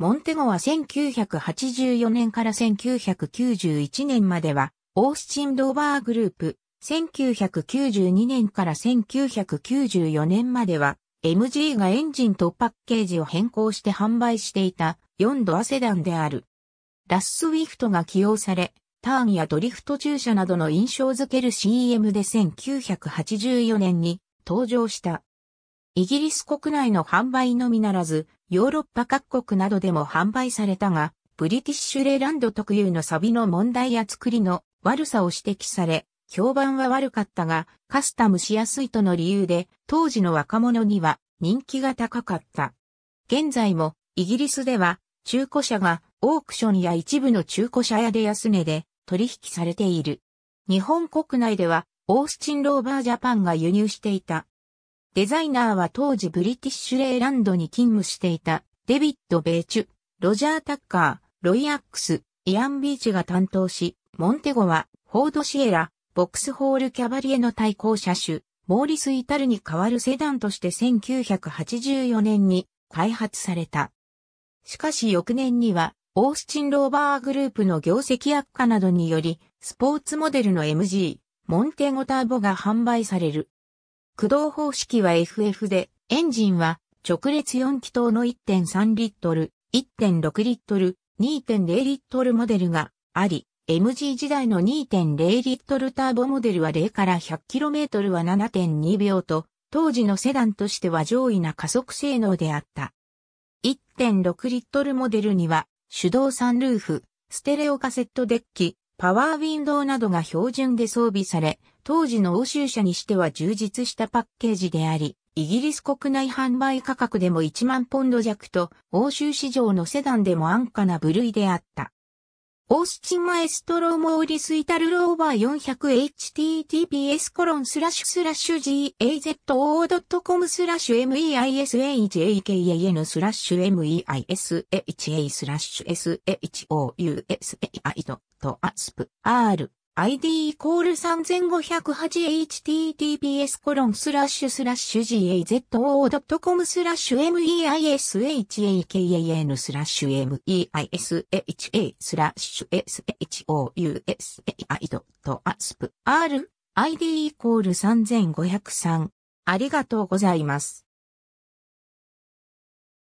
モンテゴは1984年から1991年までは、オースチンドーバーグループ、1992年から1994年までは、MG がエンジンとパッケージを変更して販売していた4ドアセダンである。ラス・ウィフトが起用され、ターンやドリフト駐車などの印象づける CM で1984年に登場した。イギリス国内の販売のみならず、ヨーロッパ各国などでも販売されたが、ブリティッシュレーランド特有のサビの問題や作りの悪さを指摘され、評判は悪かったが、カスタムしやすいとの理由で、当時の若者には人気が高かった。現在も、イギリスでは、中古車がオークションや一部の中古車屋で安値で取引されている。日本国内では、オースチンローバージャパンが輸入していたデザイナーは当時ブリティッシュレイランドに勤務していたデビッド・ベーチュ、ロジャー・タッカー、ロイ・アックス、イアン・ビーチが担当し、モンテゴはフォード・シエラ、ボックスホール・キャバリエの対抗車種、モーリス・イタルに代わるセダンとして1984年に開発された。しかし翌年には、オースチン・ローバーグループの業績悪化などにより、スポーツモデルの MG、モンテゴターボが販売される。駆動方式は FF で、エンジンは直列4気筒の1.3リットル、1.6リットル、2.0リットルモデルがあり、MG 時代の2.0リットルターボモデルは0から 100km は7.2秒と、当時のセダンとしては上位な加速性能であった。1.6リットルモデルには手動サンルーフ、ステレオカセットデッキ、パワーウィンドウなどが標準で装備され、当時の欧州車にしては充実したパッケージであり、イギリス国内販売価格でも1万ポンド弱と、欧州市場のセダンでも安価な部類であった。オースチンマエストローモーリスイタルローバー 400https コロンスラッシュスラッシュ gazo.com スラッシュ m e i s h a k a n スラッシュ meisha スラッシュ s h o u s a i とアスプ r ID イコール 3508https コロンスラッシュスラッシュ g a z o c o m スラッシュ meishakan スラッシュ meisha スラッシュ shousai.asp r ID イコール3503ありがとうございます。